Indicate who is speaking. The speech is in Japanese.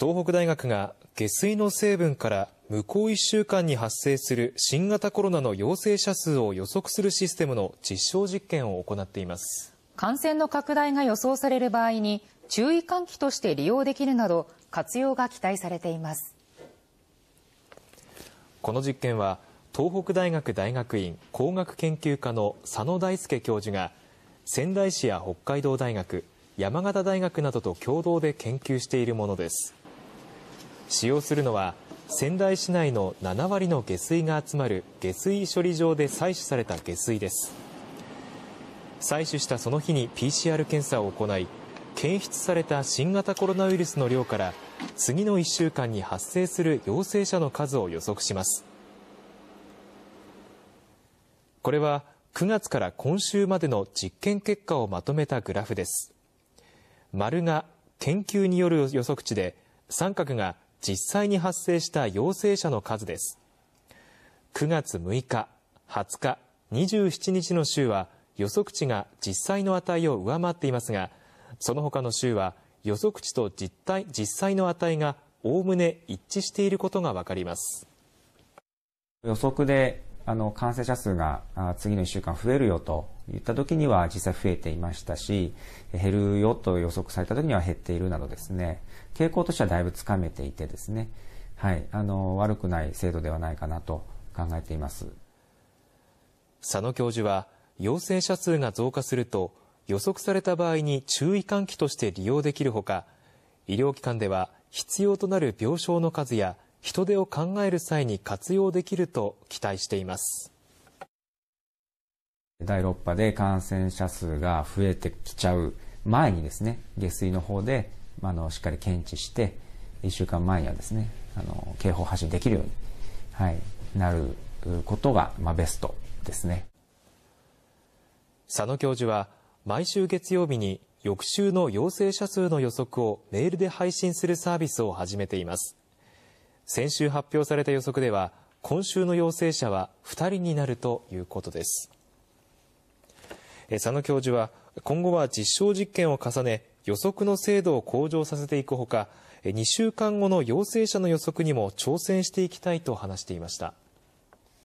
Speaker 1: 東北大学が下水の成分から向こう1週間に発生する新型コロナの陽性者数を予測するシステムの実証実験を行っています。感染の拡大が予想される場合に注意喚起として利用できるなど活用が期待されています。この実験は東北大学大学院工学研究科の佐野大輔教授が仙台市や北海道大学山形大学などと共同で研究しているものです使用するのは仙台市内の7割の下水が集まる下水処理場で採取された下水です採取したその日に PCR 検査を行い検出された新型コロナウイルスの量から次の1週間に発生する陽性者の数を予測しますこれは9月から今週までの実験結果をまとめたグラフです丸が研究による予測値で、三角が実際に発生した陽性者の数です。9月6日、20日、27日の週は予測値が実際の値を上回っていますが、その他の週は予測値と実態実際の値がおおむね一致していることが分かります。
Speaker 2: 予測であの感染者数が次の1週間増えるよと言った時には実際増えていましたし減るよと予測された時には減っているなどですね傾向としてはだいぶつかめていてですね、はい、あの悪くない制度ではないかなと考えています佐野教授は陽性者数が増
Speaker 1: 加すると予測された場合に注意喚起として利用できるほか医療機関では必要となる病床の数や人手を考える際に活用できると期待しています。
Speaker 2: 第6波で感染者数が増えてきちゃう前にですね、下水の方で、あの、しっかり検知して、1週間前にはですね、あの、警報発信できるように、はい、なることが、まあ、ベストですね。
Speaker 1: 佐野教授は、毎週月曜日に翌週の陽性者数の予測をメールで配信するサービスを始めています。先週発表された予測では、今週の陽性者は2人になるということです。佐野教授は、今後は実証実験を重ね、予測の精度を向上させていくほか、2週間後の陽性者の予測にも挑戦していきたいと話していました。